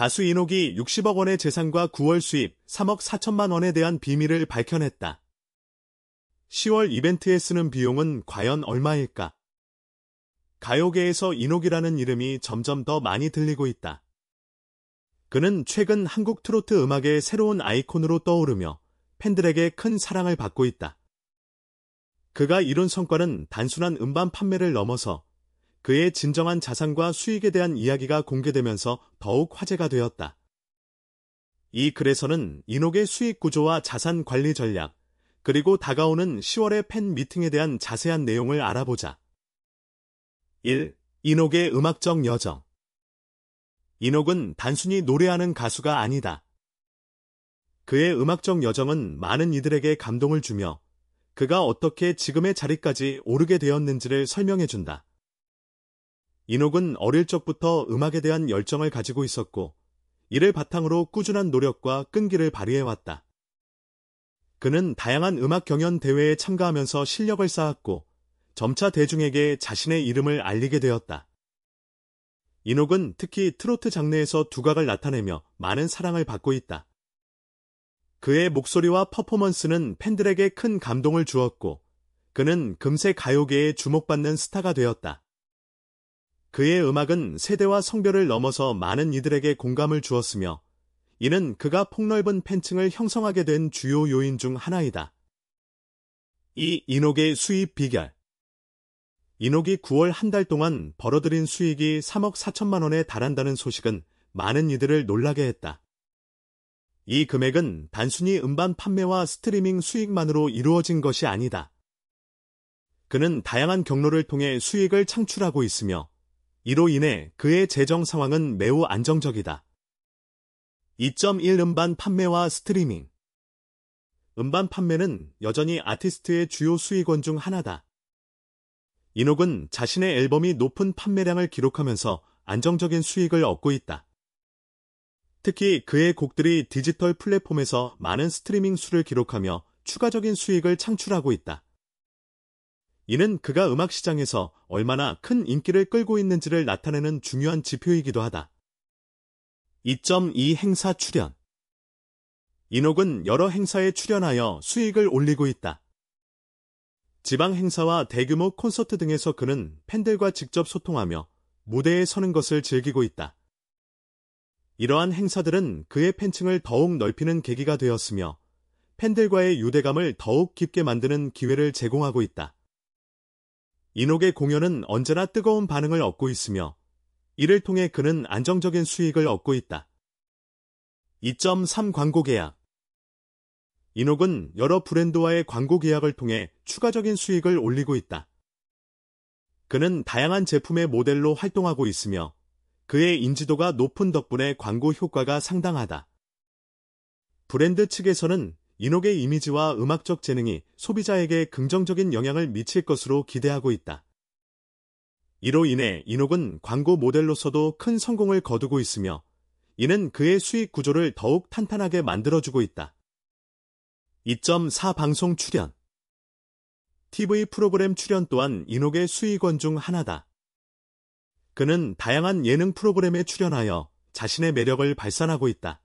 가수 인옥이 60억 원의 재산과 9월 수입 3억 4천만 원에 대한 비밀을 밝혀냈다. 10월 이벤트에 쓰는 비용은 과연 얼마일까? 가요계에서 인옥이라는 이름이 점점 더 많이 들리고 있다. 그는 최근 한국 트로트 음악의 새로운 아이콘으로 떠오르며 팬들에게 큰 사랑을 받고 있다. 그가 이룬 성과는 단순한 음반 판매를 넘어서 그의 진정한 자산과 수익에 대한 이야기가 공개되면서 더욱 화제가 되었다. 이 글에서는 이녹의 수익 구조와 자산 관리 전략, 그리고 다가오는 10월의 팬 미팅에 대한 자세한 내용을 알아보자. 1. 이녹의 음악적 여정 이녹은 단순히 노래하는 가수가 아니다. 그의 음악적 여정은 많은 이들에게 감동을 주며 그가 어떻게 지금의 자리까지 오르게 되었는지를 설명해준다. 인옥은 어릴 적부터 음악에 대한 열정을 가지고 있었고 이를 바탕으로 꾸준한 노력과 끈기를 발휘해왔다. 그는 다양한 음악 경연 대회에 참가하면서 실력을 쌓았고 점차 대중에게 자신의 이름을 알리게 되었다. 인옥은 특히 트로트 장르에서 두각을 나타내며 많은 사랑을 받고 있다. 그의 목소리와 퍼포먼스는 팬들에게 큰 감동을 주었고 그는 금세 가요계에 주목받는 스타가 되었다. 그의 음악은 세대와 성별을 넘어서 많은 이들에게 공감을 주었으며 이는 그가 폭넓은 팬층을 형성하게 된 주요 요인 중 하나이다. 이인옥의 수입 비결 인옥이 9월 한 달 동안 벌어들인 수익이 3억 4천만 원에 달한다는 소식은 많은 이들을 놀라게 했다. 이 금액은 단순히 음반 판매와 스트리밍 수익만으로 이루어진 것이 아니다. 그는 다양한 경로를 통해 수익을 창출하고 있으며 이로 인해 그의 재정 상황은 매우 안정적이다. 2.1 음반 판매와 스트리밍 음반 판매는 여전히 아티스트의 주요 수익원 중 하나다. 이녹은 자신의 앨범이 높은 판매량을 기록하면서 안정적인 수익을 얻고 있다. 특히 그의 곡들이 디지털 플랫폼에서 많은 스트리밍 수를 기록하며 추가적인 수익을 창출하고 있다. 이는 그가 음악 시장에서 얼마나 큰 인기를 끌고 있는지를 나타내는 중요한 지표이기도 하다. 2.2 행사 출연 인옥은 여러 행사에 출연하여 수익을 올리고 있다. 지방 행사와 대규모 콘서트 등에서 그는 팬들과 직접 소통하며 무대에 서는 것을 즐기고 있다. 이러한 행사들은 그의 팬층을 더욱 넓히는 계기가 되었으며 팬들과의 유대감을 더욱 깊게 만드는 기회를 제공하고 있다. 인옥의 공연은 언제나 뜨거운 반응을 얻고 있으며 이를 통해 그는 안정적인 수익을 얻고 있다. 2.3 광고 계약 인옥은 여러 브랜드와의 광고 계약을 통해 추가적인 수익을 올리고 있다. 그는 다양한 제품의 모델로 활동하고 있으며 그의 인지도가 높은 덕분에 광고 효과가 상당하다. 브랜드 측에서는 인옥의 이미지와 음악적 재능이 소비자에게 긍정적인 영향을 미칠 것으로 기대하고 있다. 이로 인해 인옥은 광고 모델로서도 큰 성공을 거두고 있으며 이는 그의 수익 구조를 더욱 탄탄하게 만들어주고 있다. 2.4 방송 출연 TV 프로그램 출연 또한 인옥의 수익원 중 하나다. 그는 다양한 예능 프로그램에 출연하여 자신의 매력을 발산하고 있다.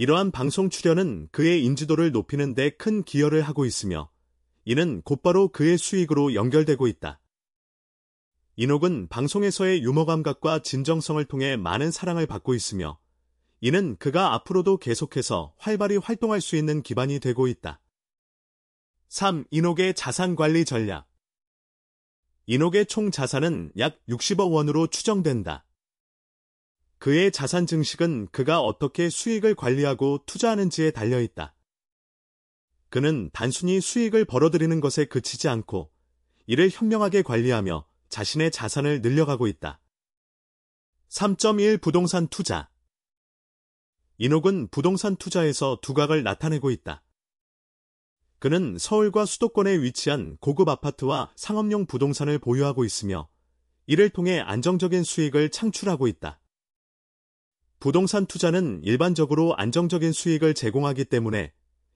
이러한 방송 출연은 그의 인지도를 높이는 데 큰 기여를 하고 있으며 이는 곧바로 그의 수익으로 연결되고 있다. 이녹은 방송에서의 유머 감각과 진정성을 통해 많은 사랑을 받고 있으며 이는 그가 앞으로도 계속해서 활발히 활동할 수 있는 기반이 되고 있다. 3. 이녹의 자산 관리 전략 이녹의 총 자산은 약 60억 원으로 추정된다. 그의 자산 증식은 그가 어떻게 수익을 관리하고 투자하는지에 달려 있다. 그는 단순히 수익을 벌어들이는 것에 그치지 않고 이를 현명하게 관리하며 자신의 자산을 늘려가고 있다. 3.1 부동산 투자 인옥은 부동산 투자에서 두각을 나타내고 있다. 그는 서울과 수도권에 위치한 고급 아파트와 상업용 부동산을 보유하고 있으며 이를 통해 안정적인 수익을 창출하고 있다. 부동산 투자는 일반적으로 안정적인 수익을 제공하기 때문에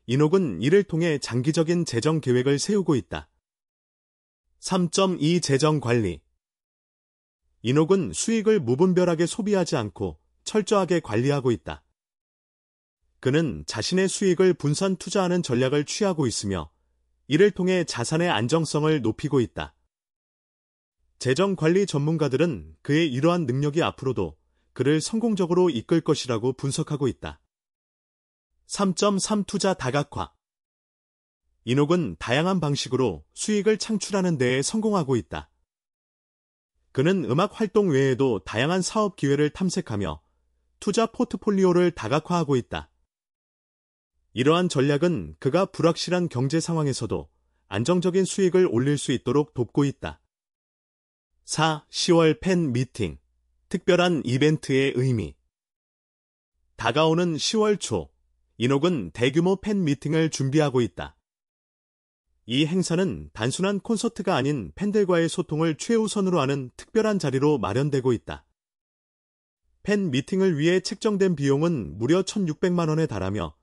인옥은 이를 통해 장기적인 재정 계획을 세우고 있다. 3.2 재정 관리 인옥은 수익을 무분별하게 소비하지 않고 철저하게 관리하고 있다. 그는 자신의 수익을 분산 투자하는 전략을 취하고 있으며 이를 통해 자산의 안정성을 높이고 있다. 재정 관리 전문가들은 그의 이러한 능력이 앞으로도 그를 성공적으로 이끌 것이라고 분석하고 있다. 3.3 투자 다각화 이녹은 다양한 방식으로 수익을 창출하는 데에 성공하고 있다. 그는 음악 활동 외에도 다양한 사업 기회를 탐색하며 투자 포트폴리오를 다각화하고 있다. 이러한 전략은 그가 불확실한 경제 상황에서도 안정적인 수익을 올릴 수 있도록 돕고 있다. 4. 10월 팬 미팅 특별한 이벤트의 의미 다가오는 10월 초 인옥은 대규모 팬 미팅을 준비하고 있다. 이 행사는 단순한 콘서트가 아닌 팬들과의 소통을 최우선으로 하는 특별한 자리로 마련되고 있다. 팬 미팅을 위해 책정된 비용은 무려 1,600만 원에 달하며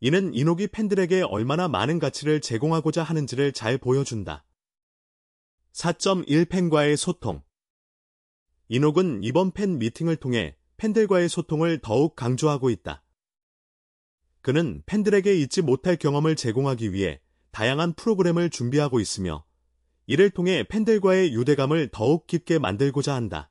이는 인옥이 팬들에게 얼마나 많은 가치를 제공하고자 하는지를 잘 보여준다. 4.1팬과의 소통 인옥은 이번 팬 미팅을 통해 팬들과의 소통을 더욱 강조하고 있다. 그는 팬들에게 잊지 못할 경험을 제공하기 위해 다양한 프로그램을 준비하고 있으며 이를 통해 팬들과의 유대감을 더욱 깊게 만들고자 한다.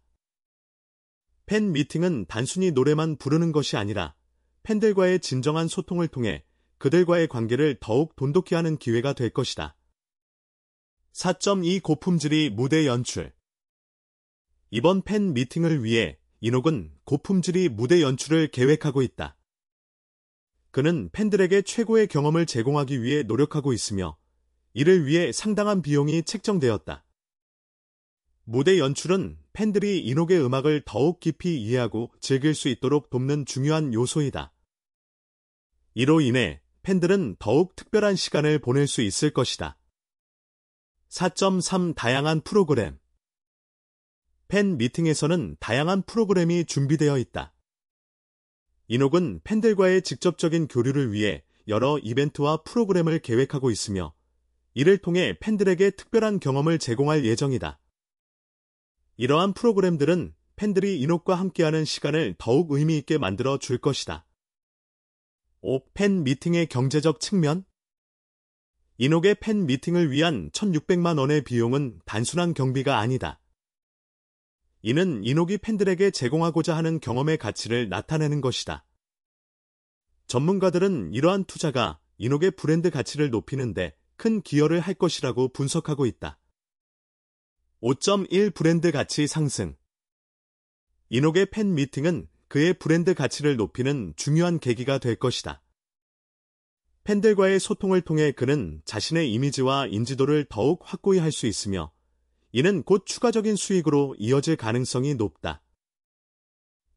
팬 미팅은 단순히 노래만 부르는 것이 아니라 팬들과의 진정한 소통을 통해 그들과의 관계를 더욱 돈독히 하는 기회가 될 것이다. 4.2 고품질이 무대 연출 이번 팬 미팅을 위해 인옥은 고품질이 무대 연출을 계획하고 있다. 그는 팬들에게 최고의 경험을 제공하기 위해 노력하고 있으며 이를 위해 상당한 비용이 책정되었다. 무대 연출은 팬들이 인옥의 음악을 더욱 깊이 이해하고 즐길 수 있도록 돕는 중요한 요소이다. 이로 인해 팬들은 더욱 특별한 시간을 보낼 수 있을 것이다. 4.3 다양한 프로그램 팬 미팅에서는 다양한 프로그램이 준비되어 있다. 이녹은 팬들과의 직접적인 교류를 위해 여러 이벤트와 프로그램을 계획하고 있으며 이를 통해 팬들에게 특별한 경험을 제공할 예정이다. 이러한 프로그램들은 팬들이 이녹과 함께하는 시간을 더욱 의미 있게 만들어 줄 것이다. 5. 팬 미팅의 경제적 측면 이녹의 팬 미팅을 위한 1600만 원의 비용은 단순한 경비가 아니다. 이는 이노기 팬들에게 제공하고자 하는 경험의 가치를 나타내는 것이다. 전문가들은 이러한 투자가 이노의 브랜드 가치를 높이는데 큰 기여를 할 것이라고 분석하고 있다. 5.1 브랜드 가치 상승 이노의 팬 미팅은 그의 브랜드 가치를 높이는 중요한 계기가 될 것이다. 팬들과의 소통을 통해 그는 자신의 이미지와 인지도를 더욱 확고히 할 수 있으며 이는 곧 추가적인 수익으로 이어질 가능성이 높다.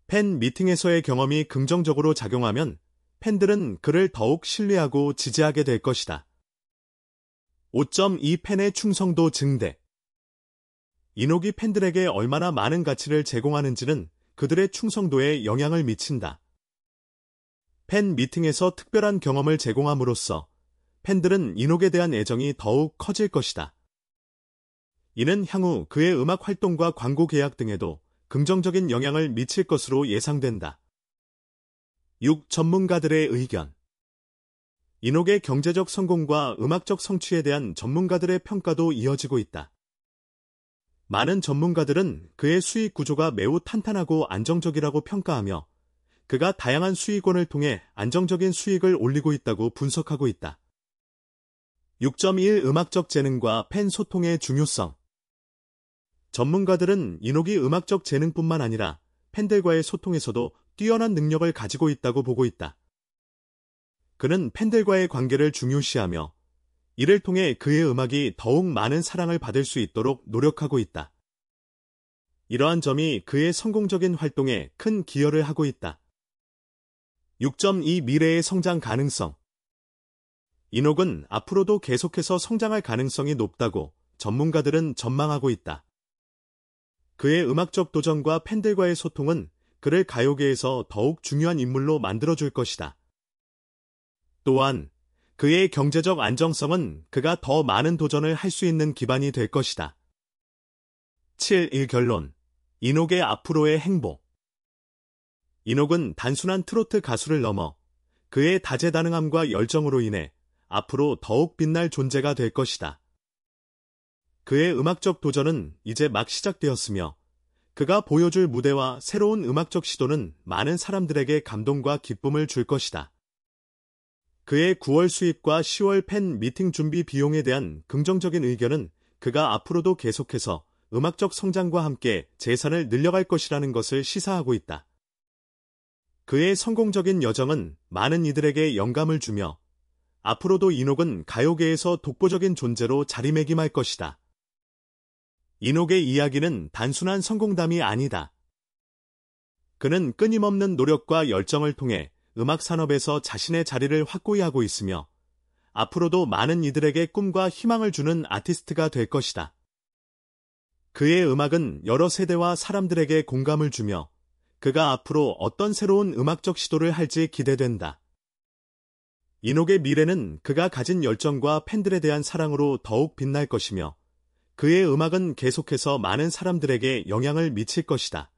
팬 미팅에서의 경험이 긍정적으로 작용하면 팬들은 그를 더욱 신뢰하고 지지하게 될 것이다. 5.2 팬의 충성도 증대 이녹이 팬들에게 얼마나 많은 가치를 제공하는지는 그들의 충성도에 영향을 미친다. 팬 미팅에서 특별한 경험을 제공함으로써 팬들은 이녹에 대한 애정이 더욱 커질 것이다. 이는 향후 그의 음악 활동과 광고 계약 등에도 긍정적인 영향을 미칠 것으로 예상된다. 6. 전문가들의 의견 인옥의 경제적 성공과 음악적 성취에 대한 전문가들의 평가도 이어지고 있다. 많은 전문가들은 그의 수익 구조가 매우 탄탄하고 안정적이라고 평가하며 그가 다양한 수익원을 통해 안정적인 수익을 올리고 있다고 분석하고 있다. 6.1 음악적 재능과 팬 소통의 중요성 전문가들은 이녹이 음악적 재능뿐만 아니라 팬들과의 소통에서도 뛰어난 능력을 가지고 있다고 보고 있다. 그는 팬들과의 관계를 중요시하며 이를 통해 그의 음악이 더욱 많은 사랑을 받을 수 있도록 노력하고 있다. 이러한 점이 그의 성공적인 활동에 큰 기여를 하고 있다. 6.2 미래의 성장 가능성 이녹은 앞으로도 계속해서 성장할 가능성이 높다고 전문가들은 전망하고 있다. 그의 음악적 도전과 팬들과의 소통은 그를 가요계에서 더욱 중요한 인물로 만들어줄 것이다. 또한 그의 경제적 안정성은 그가 더 많은 도전을 할 수 있는 기반이 될 것이다. 7 1 결론 인옥의 앞으로의 행복 인옥은 단순한 트로트 가수를 넘어 그의 다재다능함과 열정으로 인해 앞으로 더욱 빛날 존재가 될 것이다. 그의 음악적 도전은 이제 막 시작되었으며 그가 보여줄 무대와 새로운 음악적 시도는 많은 사람들에게 감동과 기쁨을 줄 것이다. 그의 9월 수입과 10월 팬 미팅 준비 비용에 대한 긍정적인 의견은 그가 앞으로도 계속해서 음악적 성장과 함께 재산을 늘려갈 것이라는 것을 시사하고 있다. 그의 성공적인 여정은 많은 이들에게 영감을 주며 앞으로도 이녹은 가요계에서 독보적인 존재로 자리매김할 것이다. 이녹의 이야기는 단순한 성공담이 아니다. 그는 끊임없는 노력과 열정을 통해 음악 산업에서 자신의 자리를 확고히 하고 있으며 앞으로도 많은 이들에게 꿈과 희망을 주는 아티스트가 될 것이다. 그의 음악은 여러 세대와 사람들에게 공감을 주며 그가 앞으로 어떤 새로운 음악적 시도를 할지 기대된다. 이녹의 미래는 그가 가진 열정과 팬들에 대한 사랑으로 더욱 빛날 것이며 그의 음악은 계속해서 많은 사람들에게 영향을 미칠 것이다.